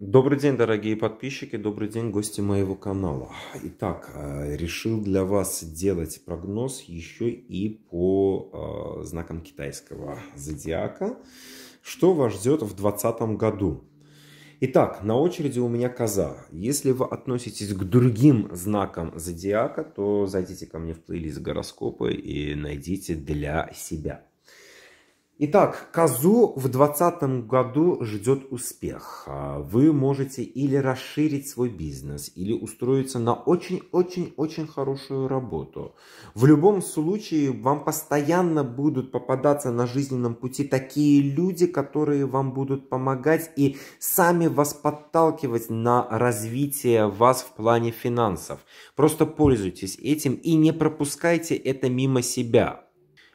Добрый день, дорогие подписчики, добрый день, гости моего канала. Итак, э, решил для вас делать прогноз еще и по э, знакам китайского зодиака. Что вас ждет в 2020 году? Итак, на очереди у меня коза. Если вы относитесь к другим знакам зодиака, то зайдите ко мне в плейлист гороскопы и найдите для себя Итак, Козу в 2020 году ждет успех. А вы можете или расширить свой бизнес, или устроиться на очень-очень-очень хорошую работу. В любом случае, вам постоянно будут попадаться на жизненном пути такие люди, которые вам будут помогать и сами вас подталкивать на развитие вас в плане финансов. Просто пользуйтесь этим и не пропускайте это мимо себя.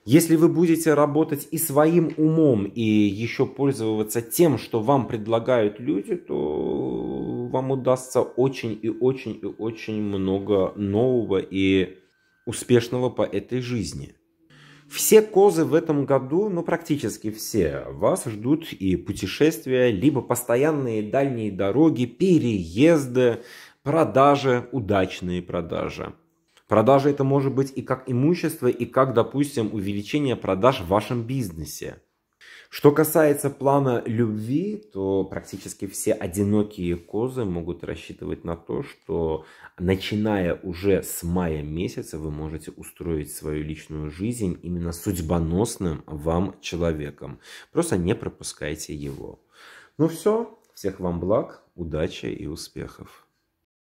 Если вы будете работать и своим умом, и еще пользоваться тем, что вам предлагают люди, то вам удастся очень и очень и очень много нового и успешного по этой жизни. Все козы в этом году, ну практически все, вас ждут и путешествия, либо постоянные дальние дороги, переезды, продажи, удачные продажи. Продажа это может быть и как имущество, и как, допустим, увеличение продаж в вашем бизнесе. Что касается плана любви, то практически все одинокие козы могут рассчитывать на то, что начиная уже с мая месяца вы можете устроить свою личную жизнь именно судьбоносным вам человеком. Просто не пропускайте его. Ну все, всех вам благ, удачи и успехов.